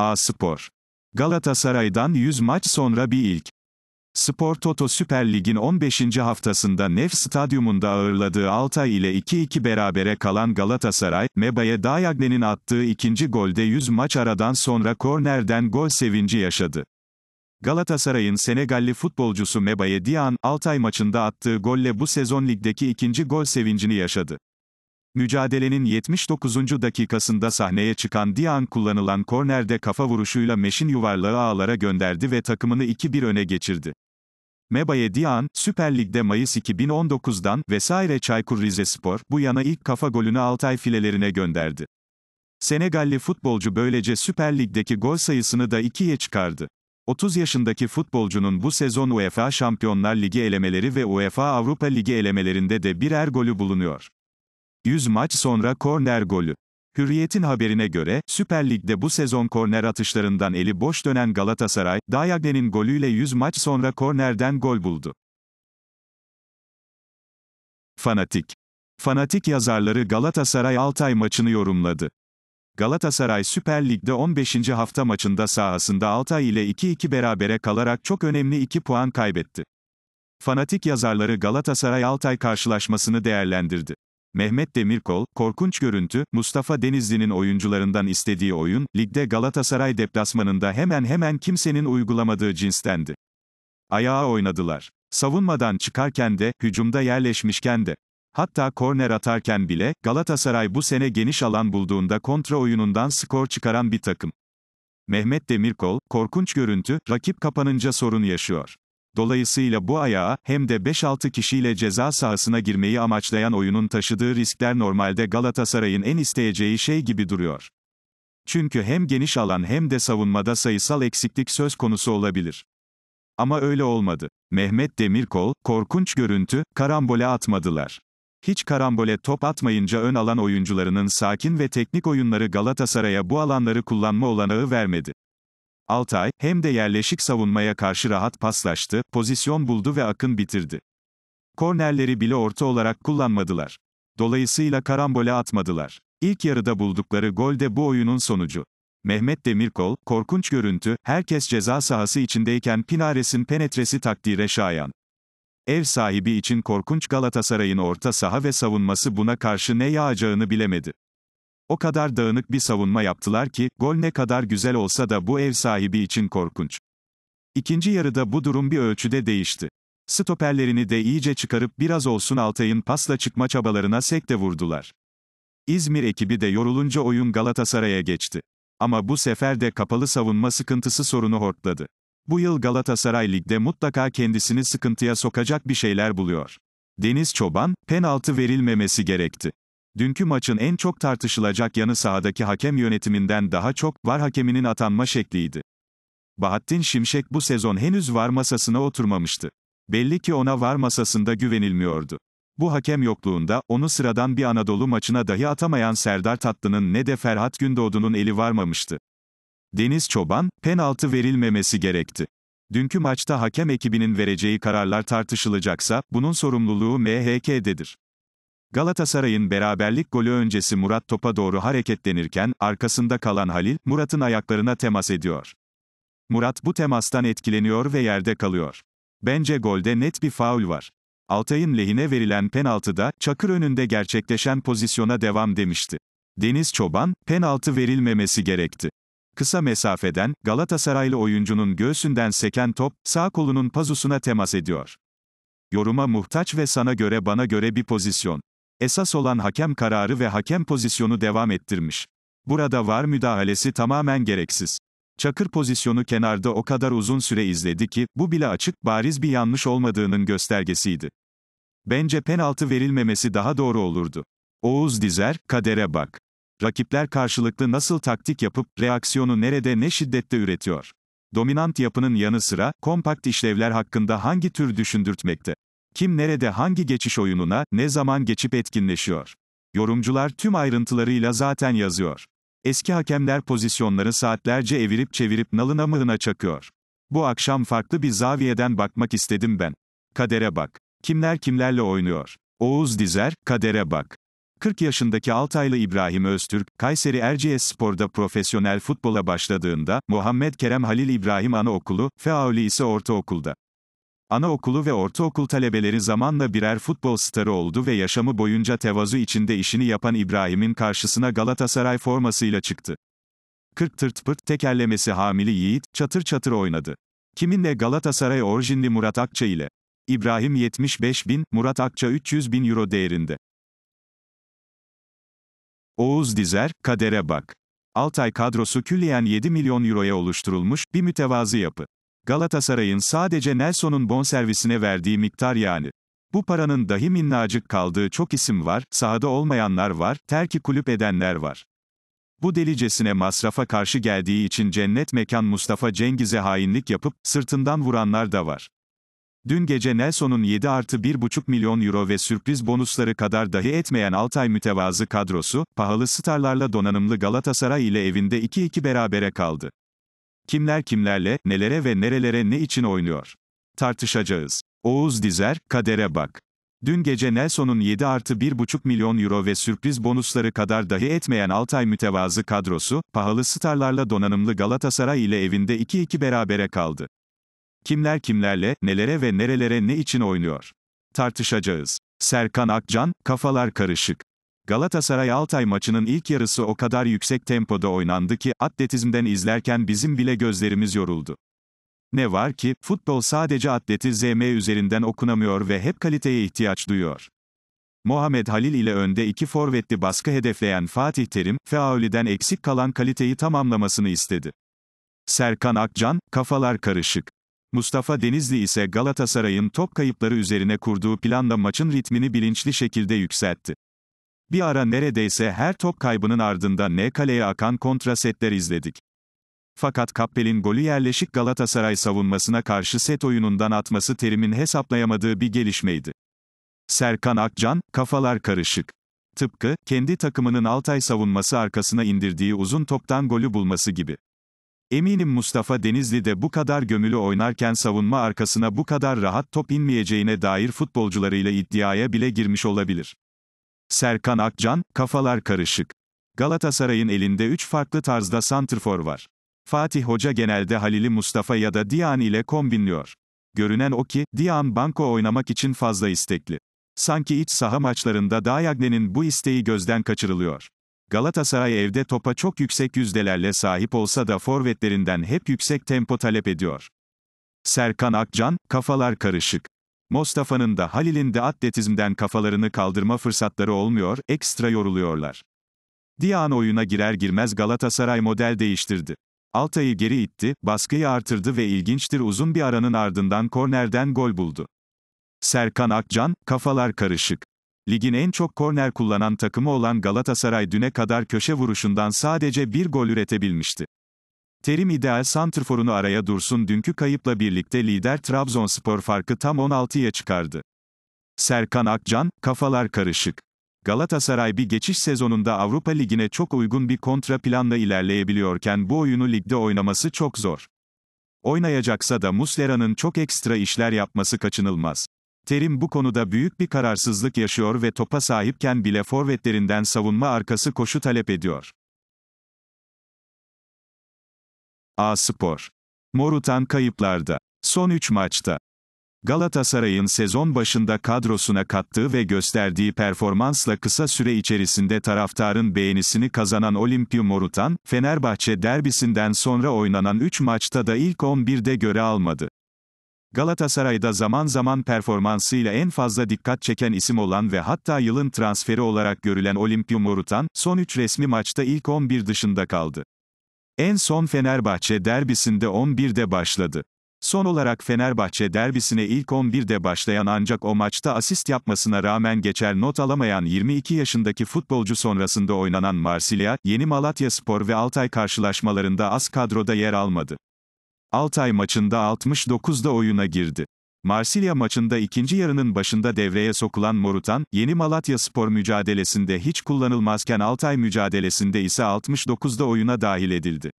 A Spor. Galatasaray'dan 100 maç sonra bir ilk. Spor Toto Süper Lig'in 15. haftasında Nef Stadyumunda ağırladığı Altay ile 2-2 berabere kalan Galatasaray, Mebaye Dayagne'nin attığı ikinci golde 100 maç aradan sonra kornerden gol sevinci yaşadı. Galatasaray'ın Senegalli futbolcusu Meba'ye Dian, Altay maçında attığı golle bu sezon ligdeki ikinci gol sevincini yaşadı. Mücadelenin 79. dakikasında sahneye çıkan Dian kullanılan kornerde kafa vuruşuyla meşin yuvarlağı ağlara gönderdi ve takımını 2-1 öne geçirdi. Mebaye Dian, Süper Lig'de Mayıs 2019'dan vesaire Çaykur Rizespor bu yana ilk kafa golünü Altay filelerine gönderdi. Senegalli futbolcu böylece Süper Lig'deki gol sayısını da 2'ye çıkardı. 30 yaşındaki futbolcunun bu sezon UEFA Şampiyonlar Ligi elemeleri ve UEFA Avrupa Ligi elemelerinde de birer golü bulunuyor. 100 maç sonra korner golü. Hürriyet'in haberine göre, Süper Lig'de bu sezon korner atışlarından eli boş dönen Galatasaray, Dayagne'nin golüyle 100 maç sonra kornerden gol buldu. Fanatik Fanatik yazarları Galatasaray Altay maçını yorumladı. Galatasaray Süper Lig'de 15. hafta maçında sahasında Altay ile 2-2 berabere kalarak çok önemli 2 puan kaybetti. Fanatik yazarları Galatasaray Altay karşılaşmasını değerlendirdi. Mehmet Demirkol, korkunç görüntü, Mustafa Denizli'nin oyuncularından istediği oyun, ligde Galatasaray deplasmanında hemen hemen kimsenin uygulamadığı cinstendi. Ayağa oynadılar. Savunmadan çıkarken de, hücumda yerleşmişken de. Hatta korner atarken bile, Galatasaray bu sene geniş alan bulduğunda kontra oyunundan skor çıkaran bir takım. Mehmet Demirkol, korkunç görüntü, rakip kapanınca sorun yaşıyor. Dolayısıyla bu ayağa, hem de 5-6 kişiyle ceza sahasına girmeyi amaçlayan oyunun taşıdığı riskler normalde Galatasaray'ın en isteyeceği şey gibi duruyor. Çünkü hem geniş alan hem de savunmada sayısal eksiklik söz konusu olabilir. Ama öyle olmadı. Mehmet Demirkol, korkunç görüntü, karambole atmadılar. Hiç karambole top atmayınca ön alan oyuncularının sakin ve teknik oyunları Galatasaray'a bu alanları kullanma olanağı vermedi. Altay, hem de yerleşik savunmaya karşı rahat paslaştı, pozisyon buldu ve akın bitirdi. Kornerleri bile orta olarak kullanmadılar. Dolayısıyla karambole atmadılar. İlk yarıda buldukları gol de bu oyunun sonucu. Mehmet Demirkol, korkunç görüntü, herkes ceza sahası içindeyken Pinares'in penetresi takdire şayan. Ev sahibi için korkunç Galatasaray'ın orta saha ve savunması buna karşı ne yağacağını bilemedi. O kadar dağınık bir savunma yaptılar ki, gol ne kadar güzel olsa da bu ev sahibi için korkunç. İkinci yarıda bu durum bir ölçüde değişti. Stoperlerini de iyice çıkarıp biraz olsun Altay'ın pasla çıkma çabalarına sekte vurdular. İzmir ekibi de yorulunca oyun Galatasaray'a geçti. Ama bu sefer de kapalı savunma sıkıntısı sorunu hortladı. Bu yıl Galatasaray Lig'de mutlaka kendisini sıkıntıya sokacak bir şeyler buluyor. Deniz Çoban, penaltı verilmemesi gerekti. Dünkü maçın en çok tartışılacak yanı sahadaki hakem yönetiminden daha çok var hakeminin atanma şekliydi. Bahattin Şimşek bu sezon henüz var masasına oturmamıştı. Belli ki ona var masasında güvenilmiyordu. Bu hakem yokluğunda, onu sıradan bir Anadolu maçına dahi atamayan Serdar Tatlı'nın ne de Ferhat Gündoğdu'nun eli varmamıştı. Deniz Çoban, penaltı verilmemesi gerekti. Dünkü maçta hakem ekibinin vereceği kararlar tartışılacaksa, bunun sorumluluğu MHK'dedir. Galatasaray'ın beraberlik golü öncesi Murat topa doğru hareketlenirken, arkasında kalan Halil, Murat'ın ayaklarına temas ediyor. Murat bu temastan etkileniyor ve yerde kalıyor. Bence golde net bir faul var. Altay'ın lehine verilen penaltıda, Çakır önünde gerçekleşen pozisyona devam demişti. Deniz Çoban, penaltı verilmemesi gerekti. Kısa mesafeden, Galatasaraylı oyuncunun göğsünden seken top, sağ kolunun pazusuna temas ediyor. Yoruma muhtaç ve sana göre bana göre bir pozisyon. Esas olan hakem kararı ve hakem pozisyonu devam ettirmiş. Burada var müdahalesi tamamen gereksiz. Çakır pozisyonu kenarda o kadar uzun süre izledi ki, bu bile açık, bariz bir yanlış olmadığının göstergesiydi. Bence penaltı verilmemesi daha doğru olurdu. Oğuz Dizer, kadere bak. Rakipler karşılıklı nasıl taktik yapıp, reaksiyonu nerede ne şiddette üretiyor. Dominant yapının yanı sıra, kompakt işlevler hakkında hangi tür düşündürtmekte? Kim nerede hangi geçiş oyununa, ne zaman geçip etkinleşiyor? Yorumcular tüm ayrıntılarıyla zaten yazıyor. Eski hakemler pozisyonları saatlerce evirip çevirip nalına mığına çakıyor. Bu akşam farklı bir zaviyeden bakmak istedim ben. Kadere bak. Kimler kimlerle oynuyor? Oğuz Dizer, kadere bak. 40 yaşındaki Altaylı İbrahim Öztürk, Kayseri Erciyes Spor'da profesyonel futbola başladığında, Muhammed Kerem Halil İbrahim Anaokulu, Feauli ise ortaokulda. Anaokulu ve ortaokul talebeleri zamanla birer futbol starı oldu ve yaşamı boyunca tevazu içinde işini yapan İbrahim'in karşısına Galatasaray formasıyla çıktı. 40 tırt pırt tekerlemesi hamili Yiğit, çatır çatır oynadı. Kiminle Galatasaray orijinli Murat Akça ile. İbrahim 75 bin, Murat Akça 300 bin euro değerinde. Oğuz Dizer, kadere bak. Altay kadrosu külliyen 7 milyon euroya oluşturulmuş, bir mütevazı yapı. Galatasaray'ın sadece Nelson'un bonservisine verdiği miktar yani. Bu paranın dahi minnacık kaldığı çok isim var, sahada olmayanlar var, terki kulüp edenler var. Bu delicesine masrafa karşı geldiği için cennet mekan Mustafa Cengiz'e hainlik yapıp, sırtından vuranlar da var. Dün gece Nelson'un 7 artı 1,5 milyon euro ve sürpriz bonusları kadar dahi etmeyen Altay mütevazı kadrosu, pahalı starlarla donanımlı Galatasaray ile evinde 2-2 berabere kaldı. Kimler kimlerle, nelere ve nerelere ne için oynuyor? Tartışacağız. Oğuz Dizer, kadere bak. Dün gece Nelson'un 7 artı 1,5 milyon euro ve sürpriz bonusları kadar dahi etmeyen Altay mütevazı kadrosu, pahalı starlarla donanımlı Galatasaray ile evinde 2-2 berabere kaldı. Kimler kimlerle, nelere ve nerelere ne için oynuyor? Tartışacağız. Serkan Akcan, Kafalar Karışık. Galatasaray-Altay maçının ilk yarısı o kadar yüksek tempoda oynandı ki, atletizmden izlerken bizim bile gözlerimiz yoruldu. Ne var ki, futbol sadece atleti ZM üzerinden okunamıyor ve hep kaliteye ihtiyaç duyuyor. Muhammed Halil ile önde iki forvetli baskı hedefleyen Fatih Terim, Feauli'den eksik kalan kaliteyi tamamlamasını istedi. Serkan Akcan, kafalar karışık. Mustafa Denizli ise Galatasaray'ın top kayıpları üzerine kurduğu planla maçın ritmini bilinçli şekilde yükseltti. Bir ara neredeyse her top kaybının ardında ne kaleye akan kontrasetler izledik. Fakat Kappel'in golü yerleşik Galatasaray savunmasına karşı set oyunundan atması terimin hesaplayamadığı bir gelişmeydi. Serkan Akcan, kafalar karışık. Tıpkı, kendi takımının Altay savunması arkasına indirdiği uzun toptan golü bulması gibi. Eminim Mustafa Denizli de bu kadar gömülü oynarken savunma arkasına bu kadar rahat top inmeyeceğine dair futbolcularıyla iddiaya bile girmiş olabilir. Serkan Akcan, kafalar karışık. Galatasaray'ın elinde 3 farklı tarzda santrfor var. Fatih Hoca genelde Halil'i Mustafa ya da Dian ile kombinliyor. Görünen o ki, Dian banko oynamak için fazla istekli. Sanki iç saha maçlarında Dayagne'nin bu isteği gözden kaçırılıyor. Galatasaray evde topa çok yüksek yüzdelerle sahip olsa da forvetlerinden hep yüksek tempo talep ediyor. Serkan Akcan, kafalar karışık. Mustafa'nın da Halil'in de atletizmden kafalarını kaldırma fırsatları olmuyor, ekstra yoruluyorlar. Diyan oyuna girer girmez Galatasaray model değiştirdi. Altay'ı geri itti, baskıyı artırdı ve ilginçtir uzun bir aranın ardından kornerden gol buldu. Serkan Akcan, kafalar karışık. Ligin en çok korner kullanan takımı olan Galatasaray düne kadar köşe vuruşundan sadece bir gol üretebilmişti. Terim ideal santrforunu araya dursun dünkü kayıpla birlikte lider Trabzonspor farkı tam 16'ya çıkardı. Serkan Akcan, kafalar karışık. Galatasaray bir geçiş sezonunda Avrupa Ligi'ne çok uygun bir kontra planla ilerleyebiliyorken bu oyunu ligde oynaması çok zor. Oynayacaksa da Muslera'nın çok ekstra işler yapması kaçınılmaz. Terim bu konuda büyük bir kararsızlık yaşıyor ve topa sahipken bile forvetlerinden savunma arkası koşu talep ediyor. A Spor. Morutan kayıplarda. Son 3 maçta. Galatasaray'ın sezon başında kadrosuna kattığı ve gösterdiği performansla kısa süre içerisinde taraftarın beğenisini kazanan Olimpio Morutan, Fenerbahçe derbisinden sonra oynanan 3 maçta da ilk 11'de göre almadı. Galatasaray'da zaman zaman performansıyla en fazla dikkat çeken isim olan ve hatta yılın transferi olarak görülen Olimpio Morutan, son 3 resmi maçta ilk 11 dışında kaldı. En son Fenerbahçe derbisinde 11'de başladı. Son olarak Fenerbahçe derbisine ilk 11'de başlayan ancak o maçta asist yapmasına rağmen geçer not alamayan 22 yaşındaki futbolcu sonrasında oynanan Marsilya, Yeni Malatya Spor ve Altay karşılaşmalarında az kadroda yer almadı. Altay maçında 69'da oyuna girdi. Marsilya maçında ikinci yarının başında devreye sokulan Morutan, yeni Malatya Spor mücadelesinde hiç kullanılmazken Altay mücadelesinde ise 69'da oyuna dahil edildi.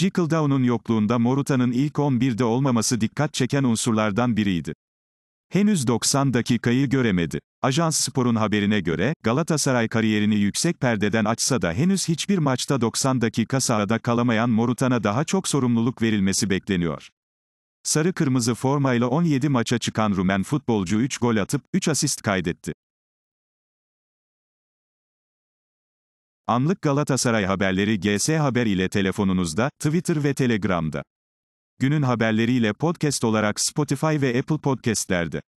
Jickledown'un yokluğunda Morutan'ın ilk 11'de olmaması dikkat çeken unsurlardan biriydi. Henüz 90 dakikayı göremedi. Ajans Spor'un haberine göre, Galatasaray kariyerini yüksek perdeden açsa da henüz hiçbir maçta 90 dakika sahada kalamayan Morutan'a daha çok sorumluluk verilmesi bekleniyor. Sarı kırmızı formayla 17 maça çıkan Rumen futbolcu 3 gol atıp 3 asist kaydetti. Anlık Galatasaray haberleri GS Haber ile telefonunuzda, Twitter ve Telegram'da. Günün haberleriyle podcast olarak Spotify ve Apple Podcast'lerde.